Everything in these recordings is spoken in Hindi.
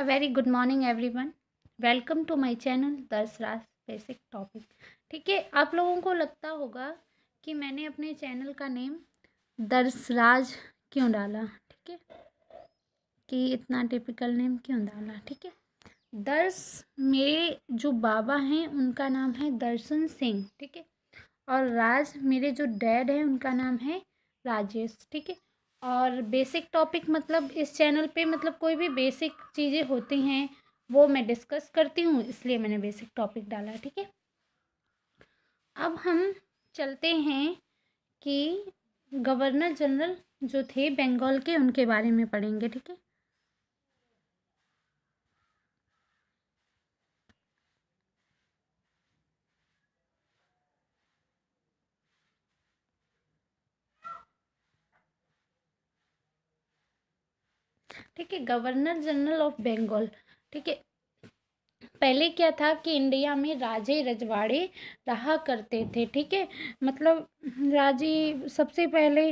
A very good morning everyone. Welcome to my channel Dasraj basic topic ठीक है आप लोगों को लगता होगा कि मैंने अपने चैनल का नेम राज क्यों डाला ठीक है कि इतना टिपिकल नेम क्यों डाला ठीक है दर्श मेरे जो बाबा हैं उनका नाम है दर्शन सिंह ठीक है और राज मेरे जो डैड हैं उनका नाम है राजेश ठीक है और बेसिक टॉपिक मतलब इस चैनल पे मतलब कोई भी बेसिक चीज़ें होती हैं वो मैं डिस्कस करती हूँ इसलिए मैंने बेसिक टॉपिक डाला ठीक है अब हम चलते हैं कि गवर्नर जनरल जो थे बंगाल के उनके बारे में पढ़ेंगे ठीक है ठीक है गवर्नर जनरल ऑफ बंगाल ठीक है पहले क्या था कि इंडिया में राजे रजवाड़े रहा करते थे ठीक है मतलब राजे सबसे पहले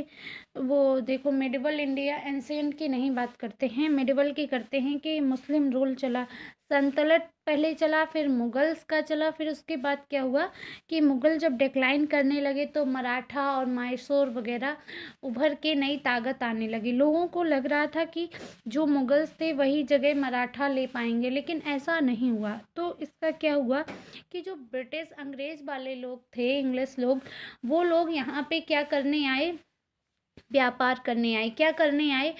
वो देखो मेडिवल इंडिया एंसेंट की नहीं बात करते हैं मेडिवल की करते हैं कि मुस्लिम रूल चला संतलट पहले चला फिर मुगल्स का चला फिर उसके बाद क्या हुआ कि मुगल जब डिक्लाइन करने लगे तो मराठा और मैसूर वगैरह उभर के नई ताकत आने लगी लोगों को लग रहा था कि जो मुगल्स थे वही जगह मराठा ले पाएंगे लेकिन ऐसा नहीं हुआ तो इसका क्या हुआ कि जो ब्रिटिश अंग्रेज़ वाले लोग थे इंग्लिश लोग वो लोग यहाँ पर क्या करने आए व्यापार करने आए क्या करने आए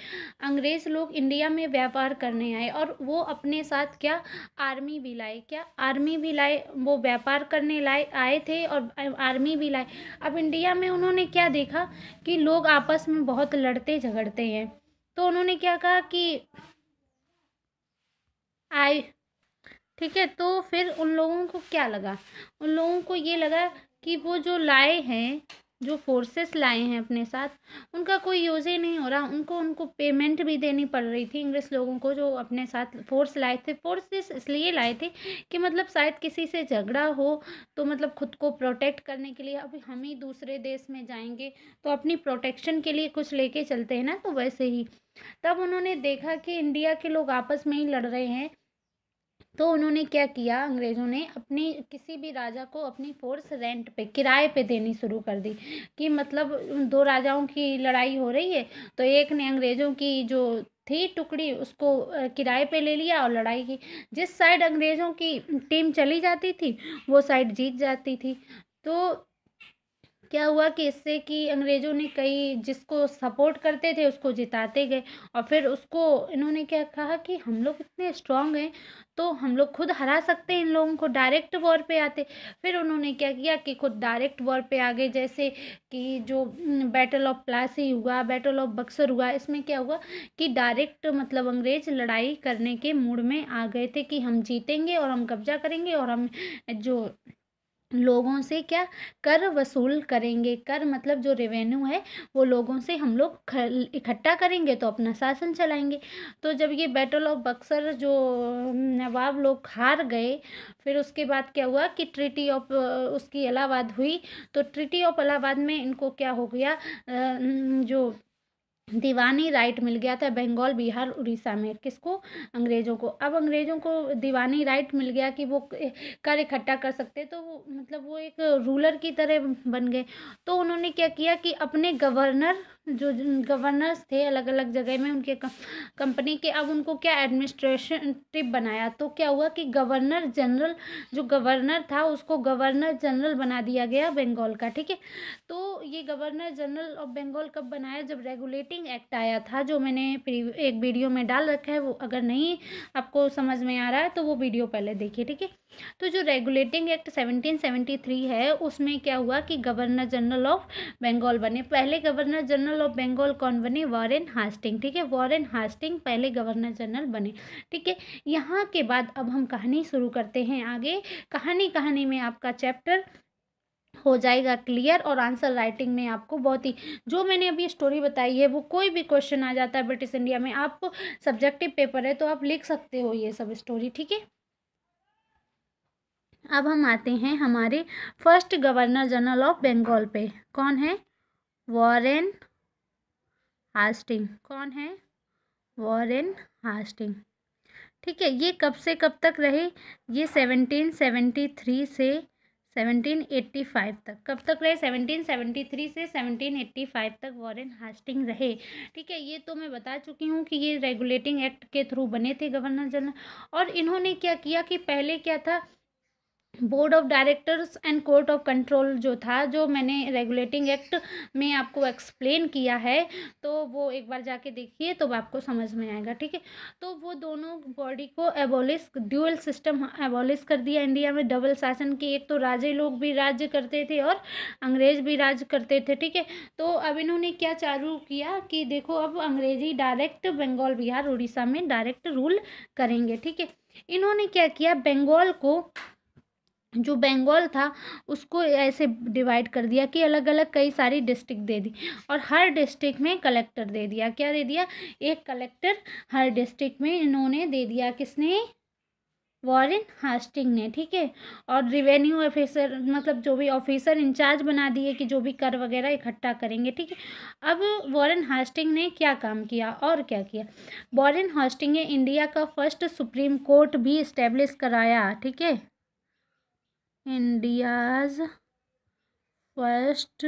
अंग्रेज़ लोग इंडिया में व्यापार करने आए और वो अपने साथ क्या आर्मी भी लाए क्या आर्मी भी लाए वो व्यापार करने लाए आए थे और आर्मी भी लाए अब इंडिया में उन्होंने क्या देखा कि लोग आपस में बहुत लड़ते झगड़ते हैं तो उन्होंने क्या कहा कि आए ठीक है तो फिर उन लोगों को क्या लगा उन लोगों को ये लगा कि वो जो लाए हैं जो फोर्सेस लाए हैं अपने साथ उनका कोई यूज़ ही नहीं हो रहा उनको उनको पेमेंट भी देनी पड़ रही थी इंग्लिश लोगों को जो अपने साथ फोर्स लाए थे फोर्सेस इसलिए लाए थे कि मतलब शायद किसी से झगड़ा हो तो मतलब खुद को प्रोटेक्ट करने के लिए अब हम ही दूसरे देश में जाएंगे तो अपनी प्रोटेक्शन के लिए कुछ लेके चलते हैं ना तो वैसे ही तब उन्होंने देखा कि इंडिया के लोग आपस में ही लड़ रहे हैं तो उन्होंने क्या किया अंग्रेज़ों ने अपनी किसी भी राजा को अपनी फोर्स रेंट पे किराए पे देनी शुरू कर दी कि मतलब दो राजाओं की लड़ाई हो रही है तो एक ने अंग्रेज़ों की जो थी टुकड़ी उसको किराए पे ले लिया और लड़ाई की जिस साइड अंग्रेज़ों की टीम चली जाती थी वो साइड जीत जाती थी तो क्या हुआ कि इससे कि अंग्रेज़ों ने कई जिसको सपोर्ट करते थे उसको जिताते गए और फिर उसको इन्होंने क्या कहा कि हम लोग इतने स्ट्रॉन्ग हैं तो हम लोग खुद हरा सकते हैं इन लोगों को डायरेक्ट वॉर पे आते फिर उन्होंने क्या किया कि खुद डायरेक्ट वॉर पे आ गए जैसे कि जो बैटल ऑफ प्लासी हुआ बैटल ऑफ बक्सर हुआ इसमें क्या हुआ कि डायरेक्ट मतलब अंग्रेज लड़ाई करने के मूड में आ गए थे कि हम जीतेंगे और हम कब्जा करेंगे और हम जो लोगों से क्या कर वसूल करेंगे कर मतलब जो रेवेन्यू है वो लोगों से हम लोग इकट्ठा करेंगे तो अपना शासन चलाएंगे तो जब ये बैटल ऑफ बक्सर जो नवाब लोग हार गए फिर उसके बाद क्या हुआ कि ट्रिटी ऑफ उसकी इलाहाबाद हुई तो ट्रिटी ऑफ इलाहाबाद में इनको क्या हो गया जो दीवानी राइट मिल गया था बंगाल बिहार उड़ीसा में किसको अंग्रेज़ों को अब अंग्रेज़ों को दीवानी राइट मिल गया कि वो कर इकट्ठा कर सकते तो वो मतलब वो एक रूलर की तरह बन गए तो उन्होंने क्या किया कि अपने गवर्नर जो गवर्नर्स थे अलग अलग जगह में उनके कंपनी के अब उनको क्या एडमिनिस्ट्रेशन टिप बनाया तो क्या हुआ कि गवर्नर जनरल जो गवर्नर था उसको गवर्नर जनरल बना दिया गया बंगाल का ठीक है तो ये गवर्नर जनरल ऑफ बंगाल कब बनाया जब रेगुलेटिंग एक्ट आया था जो मैंने एक वीडियो में डाल रखा है वो अगर नहीं आपको समझ में आ रहा है तो वो वीडियो पहले देखिए ठीक है तो जो रेगुलेटिंग एक्ट सेवनटीन है उसमें क्या हुआ कि गवर्नर जनरल ऑफ बंगाल बने पहले governor general general of Bengal कौन बने वॉरेन हास्टिंग ठीक है वॉरेन हास्टिंग पहले गवर्नर जनरल बने ठीक है यहाँ के बाद अब हम कहानी शुरू करते हैं आगे कहानी कहानी में आपका चैप्टर हो जाएगा क्लियर और आंसर राइटिंग में आपको बहुत ही जो मैंने अभी स्टोरी बताई है वो कोई भी क्वेश्चन आ जाता है ब्रिटिश इंडिया में आप सब्जेक्टिव पेपर है तो आप लिख सकते हो ये सब स्टोरी ठीक है अब हम आते हैं हमारे first governor general of Bengal पे कौन है वॉरेन हास्टिंग कौन है वॉरेन हास्टिंग ठीक है ये कब से कब तक रहे ये सेवनटीन थ्री से सेवनटीन एट्टी फाइव तक कब तक रहे सेवनटीन सेवेंटी थ्री से सेवनटीन एट्टी फाइव तक वॉरेन हास्टिंग रहे ठीक है ये तो मैं बता चुकी हूँ कि ये रेगुलेटिंग एक्ट के थ्रू बने थे गवर्नर जनरल और इन्होंने क्या किया कि पहले क्या था board of directors and court of control जो था जो मैंने रेगुलेटिंग एक्ट में आपको एक्सप्लेन किया है तो वो एक बार जाके देखिए तो आपको समझ में आएगा ठीक है तो वो दोनों बॉडी को एबोलिस ड्यूअल सिस्टम एबोलिस कर दिया इंडिया में डबल शासन की एक तो राजे लोग भी राज्य करते थे और अंग्रेज भी राज करते थे ठीक है तो अब इन्होंने क्या चालू किया कि देखो अब अंग्रेजी डायरेक्ट बंगाल बिहार उड़ीसा में डायरेक्ट रूल करेंगे ठीक है इन्होंने क्या किया बंगाल को जो बंगाल था उसको ऐसे डिवाइड कर दिया कि अलग अलग कई सारी डिस्ट्रिक्ट दे दी और हर डिस्ट्रिक्ट में कलेक्टर दे दिया क्या दे दिया एक कलेक्टर हर डिस्ट्रिक्ट में इन्होंने दे दिया किसने वॉरेन हास्टिंग ने ठीक है और रिवेन्यू ऑफिसर मतलब जो भी ऑफिसर इंचार्ज बना दिए कि जो भी कर वगैरह इकट्ठा करेंगे ठीक है अब वॉरेन हास्टिंग ने क्या काम किया और क्या किया वॉरेन हास्टिंग ने इंडिया का फर्स्ट सुप्रीम कोर्ट भी इस्टेब्लिश कराया ठीक है India's first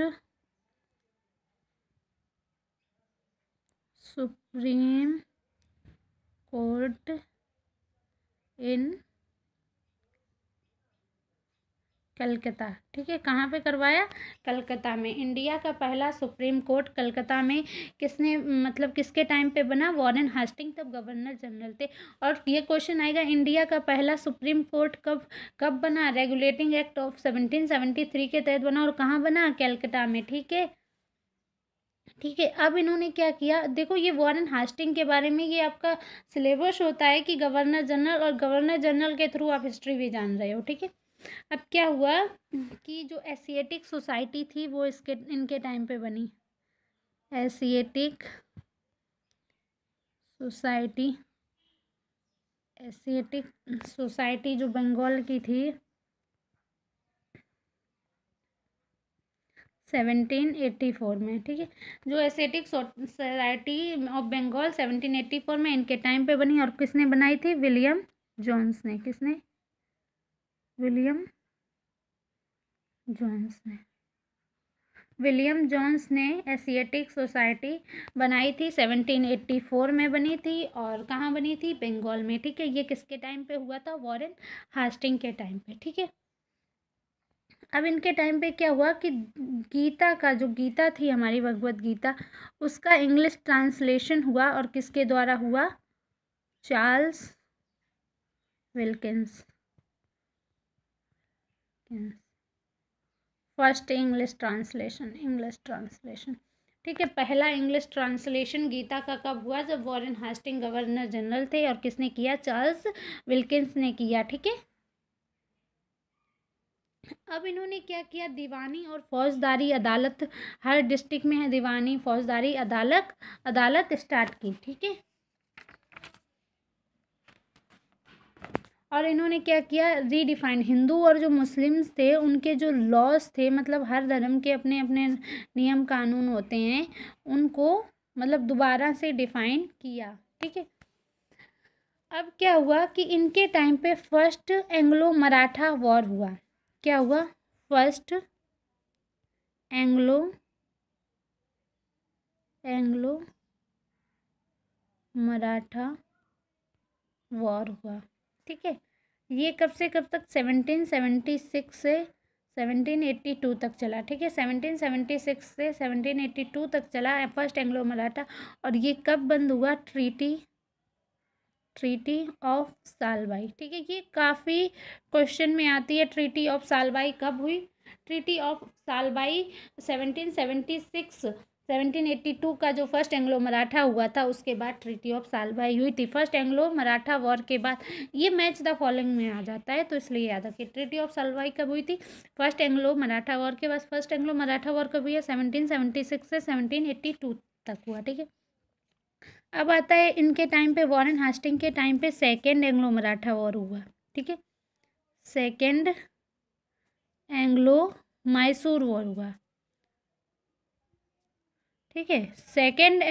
supreme court in Calcutta ठीक है कहाँ पे करवाया कलकत्ता में इंडिया का पहला सुप्रीम कोर्ट कलकत्ता में किसने मतलब किसके टाइम पे बना वॉरेन हास्टिंग तब गवर्नर जनरल थे और ये क्वेश्चन आएगा इंडिया का पहला सुप्रीम कोर्ट कब कब बना regulating act of seventeen seventy three के तहत बना और कहाँ बना कलकत्ता में ठीक है ठीक है अब इन्होंने क्या किया देखो ये वॉरेन हास्टिंग के बारे में ये आपका सिलेबस होता है कि गवर्नर जनरल और गवर्नर जनरल के थ्रू आप हिस्ट्री भी जान रहे हो ठीक है अब क्या हुआ कि जो एसिएटिक सोसाइटी थी वो इसके इनके टाइम पे बनी एसिएटिक सोसाइटी एसिएटिक सोसाइटी जो बंगाल की थी सेवनटीन एट्टी फोर में ठीक है जो Asiatic society of Bengal seventeen eighty four में इनके टाइम पे बनी और किसने बनाई थी विलियम जॉन्स ने किसने विलियम जॉन्स ने विलियम जॉन्स ने एसिएटिक सोसाइटी बनाई थी 1784 में बनी थी और कहाँ बनी थी बंगाल में ठीक है ये किसके टाइम पे हुआ था वॉरेन हास्टिंग के टाइम पे ठीक है अब इनके टाइम पे क्या हुआ कि गीता का जो गीता थी हमारी भगवत गीता उसका इंग्लिश ट्रांसलेशन हुआ और किसके द्वारा हुआ Charles Wilkins first English translation English translation ठीक है पहला इंग्लिश ट्रांसलेशन गीता का कब हुआ जब वॉरेन हास्टिंग गवर्नर जनरल थे और किसने किया चार्ल्स विल्किंस ने किया ठीक है अब इन्होंने क्या किया दीवानी और फौजदारी अदालत हर डिस्ट्रिक्ट में है दीवानी फौजदारी अदालत अदालत स्टार्ट की ठीक है और इन्होंने क्या किया रीडिफाइन हिंदू और जो मुस्लिम्स थे उनके जो लॉज थे मतलब हर धर्म के अपने अपने नियम कानून होते हैं उनको मतलब दोबारा से डिफाइन किया ठीक है अब क्या हुआ कि इनके टाइम पे फर्स्ट एंग्लो मराठा वॉर हुआ क्या हुआ first Anglo Anglo Maratha war हुआ ठीक है ये कब से कब तक सेवनटीन सेवेंटी सिक्स से सेवनटीन एट्टी टू तक चला ठीक है सेवनटीन सेवेंटी सिक्स से सेवनटीन एट्टी टू तक चला फर्स्ट एंग्लो मराठा और ये कब बंद हुआ ट्रीटी ट्रीटी ऑफ सालबाई ठीक है ये काफ़ी क्वेश्चन में आती है ट्रीटी ऑफ सालबाई कब हुई treaty of Salbai seventeen seventy six 1782 का जो फर्स्ट एंग्लो मराठा हुआ था उसके बाद ट्रीटी ऑफ सालभाई हुई थी फर्स्ट एंग्लो मराठा वॉर के बाद ये मैच द फॉलोइंग में आ जाता है तो इसलिए याद रखिए ट्रीटी ऑफ सालभाई कब हुई थी फर्स्ट एंग्लो मराठा वॉर के बाद फर्स्ट एंग्लो मराठा वॉर कब हुई है सेवनटीन से सेवनटीन तक हुआ ठीक है अब आता है इनके टाइम पे वॉरन हास्टिंग के टाइम पे सेकेंड एंग्लो मराठा वॉर हुआ ठीक है सेकेंड एंग्लो मैसूर वॉर हुआ ठीक है second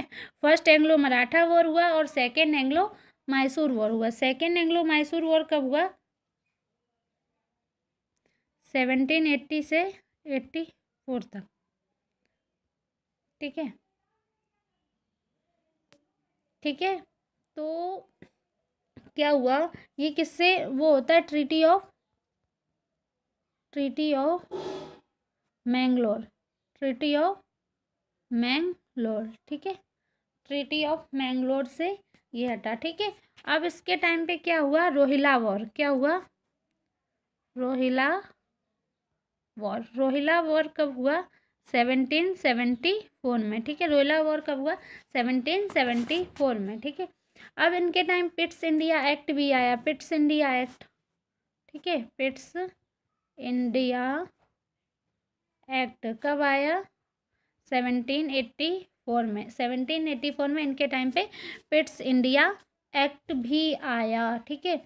first Anglo Maratha war हुआ और सेकेंड एंग्लो मैसूर वॉर हुआ सेकेंड एंग्लो मैसूर वॉर कब हुआ सेवनटीन एट्टी से एट्टी फोर तक ठीक है ठीक है तो क्या हुआ ये किससे वो होता है treaty of treaty of Mangalore treaty of Mangalore ठीक है ट्रीटी ऑफ मैंगलोर से ये हटा ठीक है अब इसके टाइम पे क्या हुआ रोहिला वॉर क्या हुआ रोहिला वॉर रोहिला वॉर कब हुआ सेवनटीन सेवेंटी फोर में ठीक है रोहिला वॉर कब हुआ सेवनटीन सेवेंटी फोर में ठीक है अब इनके टाइम पिट्स इंडिया एक्ट भी आया पिट्स इंडिया एक्ट ठीक है पिट्स इंडिया एक्ट कब आया 1784 में 1784 में इनके टाइम पे पिट्स इंडिया एक्ट भी आया ठीक है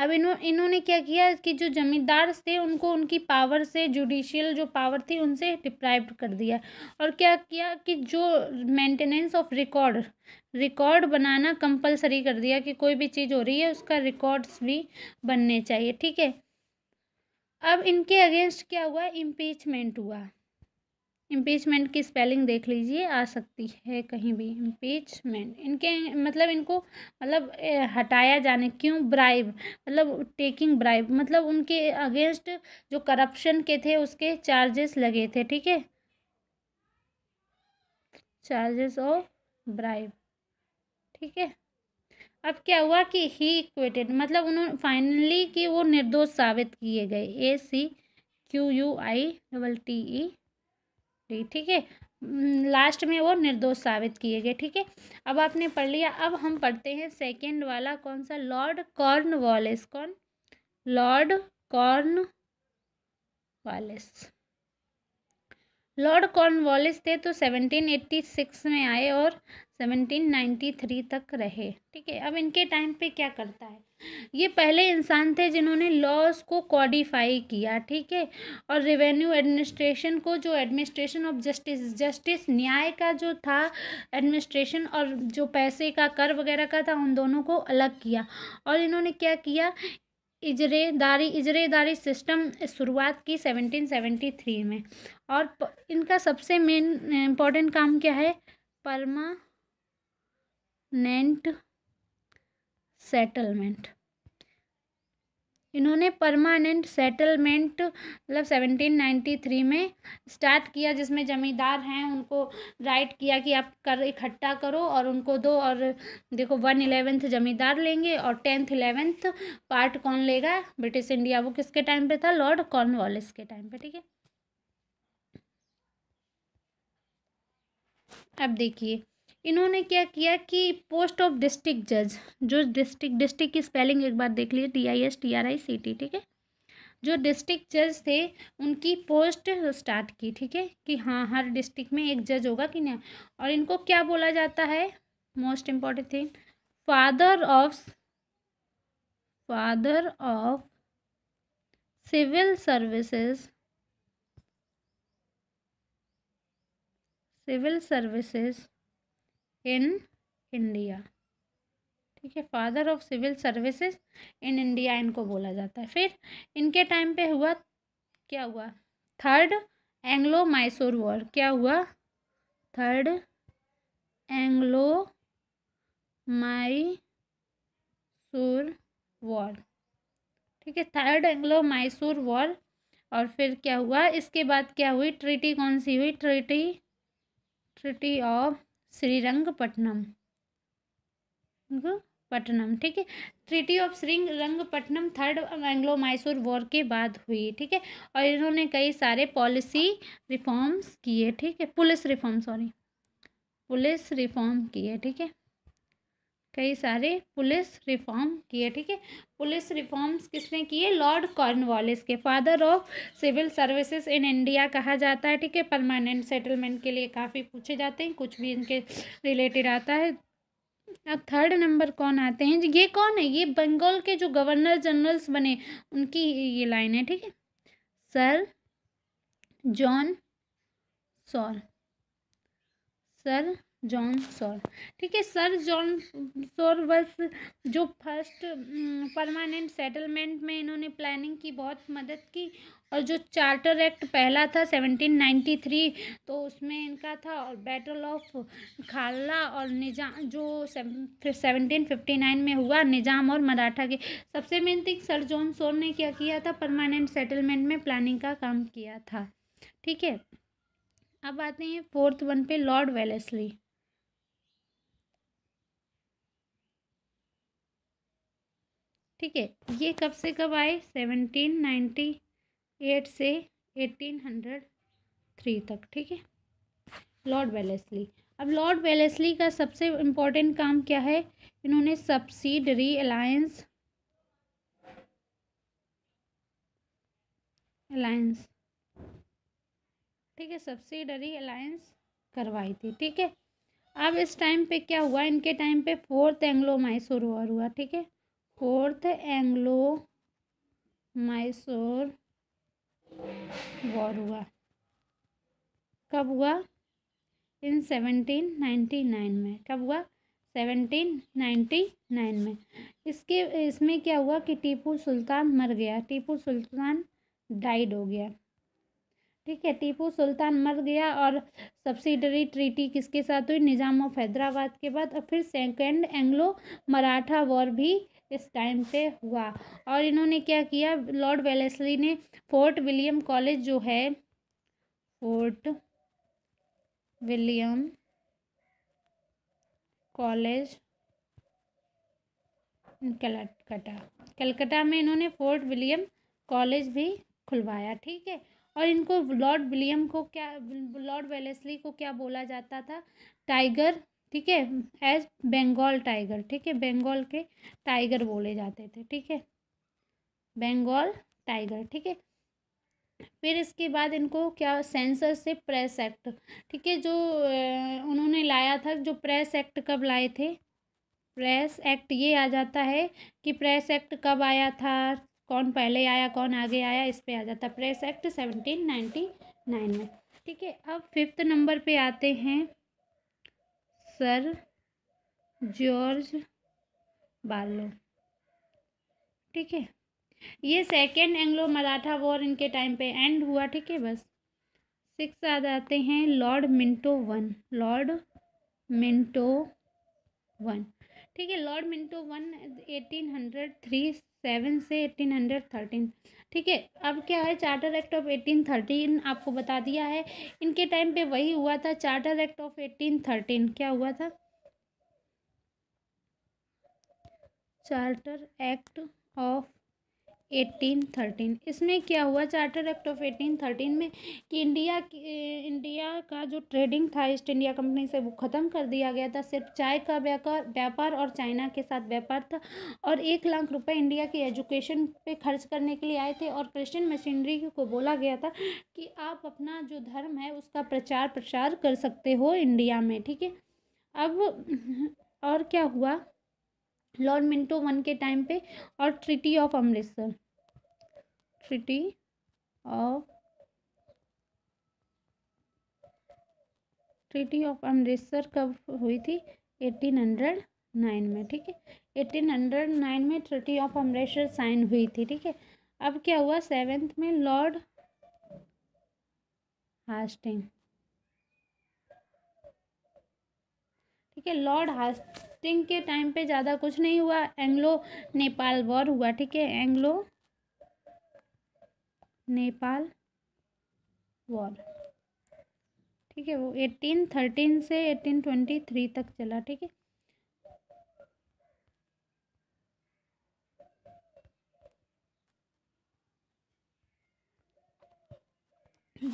अब इन्हों इन्होंने क्या किया कि जो जमींदार थे उनको उनकी पावर से जुडिशियल जो पावर थी उनसे डिप्राइव कर दिया और क्या किया कि जो मेंटेनेंस ऑफ रिकॉर्ड रिकॉर्ड बनाना कंपलसरी कर दिया कि कोई भी चीज़ हो रही है उसका रिकॉर्ड्स भी बनने चाहिए ठीक है अब इनके अगेंस्ट क्या हुआ इम्पीचमेंट हुआ इम्पीचमेंट की स्पेलिंग देख लीजिए आ सकती है कहीं भी इम्पीचमेंट इनके मतलब इनको मतलब हटाया जाने क्यों ब्राइब मतलब टेकिंग ब्राइब मतलब उनके अगेंस्ट जो करप्शन के थे उसके चार्जेस लगे थे ठीक है चार्जेस ऑफ ब्राइब ठीक है अब क्या हुआ कि ही इक्वेटेड मतलब उन्होंने फाइनली कि वो निर्दोष साबित किए गए A C Q U I double T E ठीक है लास्ट में वो निर्दोष साबित किए गए ठीक है अब आपने पढ़ लिया अब हम पढ़ते हैं सेकेंड वाला कौन सा लॉर्ड कॉर्न वॉलेस कौन lord Cornwallis lord Cornwallis थे तो सेवनटीन एट्टी सिक्स में आए और सेवनटीन नाइन्टी थ्री तक रहे ठीक है अब इनके टाइम पे क्या करता है ये पहले इंसान थे जिन्होंने लॉस को कॉडिफाई किया ठीक है और रेवेन्यू एडमिनिस्ट्रेशन को जो एडमिनिस्ट्रेशन ऑफ जस्टिस जस्टिस न्याय का जो था एडमिनिस्ट्रेशन और जो पैसे का कर वगैरह का था उन दोनों को अलग किया और इन्होंने क्या किया इजरेदारी इजरेदारी सिस्टम शुरुआत की 1773 में और इनका सबसे मेन इम्पॉर्टेंट काम क्या है परमानेंट सेटलमेंट इन्होंने परमानेंट सेटलमेंट मतलब 1793 में स्टार्ट किया जिसमें जमींदार हैं उनको राइट किया कि आप कर इकट्ठा करो और उनको दो और देखो वन इलेवेंथ जमींदार लेंगे और टेंथ इलेवेंथ पार्ट कौन लेगा ब्रिटिश इंडिया वो किसके टाइम पे था लॉर्ड कॉर्नवालिस के टाइम पे ठीक है अब देखिए इन्होंने क्या किया कि पोस्ट ऑफ डिस्ट्रिक्ट जज जो डिस्ट्रिक्ट डिस्ट्रिक्ट की स्पेलिंग एक बार देख लीजिए D I S T R I C T ठीक है जो डिस्ट्रिक्ट जज थे उनकी पोस्ट स्टार्ट की ठीक है कि हाँ हर डिस्ट्रिक्ट में एक जज होगा कि नहीं और इनको क्या बोला जाता है most important thing father of father of civil services civil services in India ठीक है father of civil services in India इनको बोला जाता है फिर इनके टाइम पे हुआ क्या हुआ थर्ड एंग्लो मैसूर वॉर क्या हुआ थर्ड एंग्लो मैसूर वॉर ठीक है थर्ड एंग्लो मैसूर वॉर और फिर क्या हुआ इसके बाद क्या हुई ट्रिटी कौन सी हुई treaty treaty of Srirangapatnam Patnam ठीक है treaty of Srirangapatnam third Anglo Mysore war के बाद हुई ठीक है और इन्होंने कई सारे पॉलिसी रिफॉर्म्स किए ठीक है police reform sorry police reform किए ठीक है कई सारे पुलिस रिफॉर्म किए ठीक है पुलिस रिफॉर्म्स किसने किए लॉर्ड कॉर्नवालिस के father of civil services in India कहा जाता है ठीक है परमानेंट सेटलमेंट के लिए काफ़ी पूछे जाते हैं कुछ भी इनके रिलेटेड आता है अब थर्ड नंबर कौन आते हैं ये कौन है ये बंगाल के जो गवर्नर जनरल्स बने उनकी ये लाइन है ठीक है sir John Shore sir John Shore ठीक है सर जॉन सोर बस जो फर्स्ट परमानेंट सेटलमेंट में इन्होंने प्लानिंग की बहुत मदद की और जो चार्टर एक्ट पहला था 1793 तो उसमें इनका था और बैटल ऑफ खाला और निजाम जो फिफ्टी नाइन में हुआ निजाम और मराठा के सबसे मेन थिंग सर जॉन सोर ने क्या किया था परमानेंट सेटलमेंट में प्लानिंग का काम किया था ठीक है अब आते हैं फोर्थ वन पे लॉर्ड वेलेसली ठीक है ये कब से कब आए सेवनटीन नाइन्टी एट से एटीन हंड्रेड थ्री तक ठीक है लॉर्ड वेलेसली अब लॉर्ड वेलेसली का सबसे इम्पोर्टेंट काम क्या है इन्होंने सब्सिडरी अलायंस अलायंस ठीक है सब्सिडरी अलायंस करवाई थी ठीक है अब इस टाइम पे क्या हुआ इनके टाइम पे फोर्थ एंग्लो माइसोर वॉर हुआ ठीक है फोर्थ एंग्लो मैसूर वॉर हुआ कब हुआ इन सेवनटीन नाइन्टी नाइन में कब हुआ सेवनटीन नाइन्टी नाइन में इसके इसमें क्या हुआ कि टीपू सुल्तान मर गया टीपू सुल्तान डाइड हो गया ठीक है टीपू सुल्तान मर गया और सब्सिडरी ट्रीटी किसके साथ हुई निज़ाम ऑफ हैदराबाद के बाद और फिर सेकेंड एंग्लो मराठा वॉर भी इस टाइम पे हुआ और इन्होंने क्या किया लॉर्ड वेलेसली ने फोर्ट विलियम कॉलेज जो है Fort William college Calcutta Calcutta में इन्होंने फोर्ट विलियम कॉलेज भी खुलवाया ठीक है और इनको लॉर्ड विलियम को क्या लॉर्ड वेलेसली को क्या बोला जाता था टाइगर ठीक है एज बंगाल टाइगर ठीक है बंगाल के टाइगर बोले जाते थे ठीक है बंगाल टाइगर ठीक है फिर इसके बाद इनको क्या सेंसरशिप प्रेस एक्ट ठीक है जो उन्होंने लाया था जो प्रेस एक्ट कब लाए थे प्रेस एक्ट ये आ जाता है कि प्रेस एक्ट कब आया था कौन पहले आया कौन आगे आया इस पे आ जाता है press act seventeen ninety nine में ठीक है अब फिफ्थ नंबर पे आते हैं सर जॉर्ज बार्लो ठीक है ये सेकेंड एंग्लो मराठा वॉर इनके टाइम पे एंड हुआ ठीक है बस सिक्स आ जाते हैं lord Minto one lord Minto one ठीक है lord Minto one eighteen hundred three seven से एटीन हंड्रेड थर्टीन ठीक है अब क्या है charter act of eighteen thirteen आपको बता दिया है इनके टाइम पे वही हुआ था charter act of eighteen thirteen क्या हुआ था चार्टर एक्ट ऑफ थर्टीन इसमें क्या हुआ charter act of eighteen thirteen में कि इंडिया की इंडिया का जो ट्रेडिंग था ईस्ट इंडिया कंपनी से वो ख़त्म कर दिया गया था सिर्फ चाय का व्यापार व्यापार और चाइना के साथ व्यापार था और एक लाख रुपए इंडिया की एजुकेशन पे खर्च करने के लिए आए थे और क्रिश्चियन मशीनरी को बोला गया था कि आप अपना जो धर्म है उसका प्रचार प्रसार कर सकते हो इंडिया में ठीक है अब और क्या हुआ लॉर्ड मिंटो वन के टाइम पे और treaty of Amritsar treaty of treaty of Amritsar कब हुई थी 1809 में ठीक है 1809 में ट्रिटी ऑफ अमृतसर साइन हुई थी ठीक है अब क्या हुआ सेवेंथ में लॉर्ड हास्टिंग ठीक है लॉर्ड हास्टिंग के टाइम पे ज़्यादा कुछ नहीं हुआ एंग्लो नेपाल वॉर हुआ ठीक है एंग्लो नेपाल वॉर ठीक है वो एटीन थर्टीन से एटीन ट्वेंटी थ्री तक चला ठीक है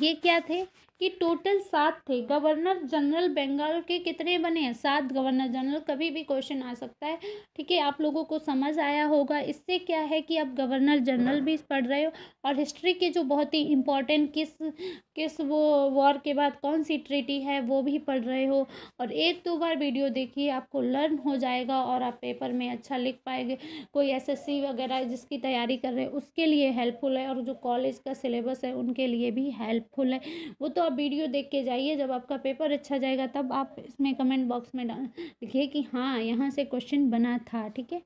ये क्या थे कि टोटल सात थे गवर्नर जनरल बंगाल के कितने बने हैं सात गवर्नर जनरल कभी भी क्वेश्चन आ सकता है ठीक है आप लोगों को समझ आया होगा इससे क्या है कि आप गवर्नर जनरल भी पढ़ रहे हो और हिस्ट्री के जो बहुत ही इम्पोर्टेंट किस किस वो वॉर के बाद कौन सी ट्रिटी है वो भी पढ़ रहे हो और एक दो बार वीडियो देखिए आपको लर्न हो जाएगा और आप पेपर में अच्छा लिख पाएंगे कोई एस वगैरह जिसकी तैयारी कर रहे हो उसके लिए हेल्पफुल है और जो कॉलेज का सिलेबस है उनके लिए भी हेल्पफुल है वो तो आप वीडियो देख के जाइए जब आपका पेपर अच्छा जाएगा तब आप इसमें कमेंट बॉक्स में लिखिए कि हाँ यहाँ से क्वेश्चन बना था ठीक है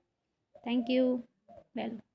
थैंक यू वेलकम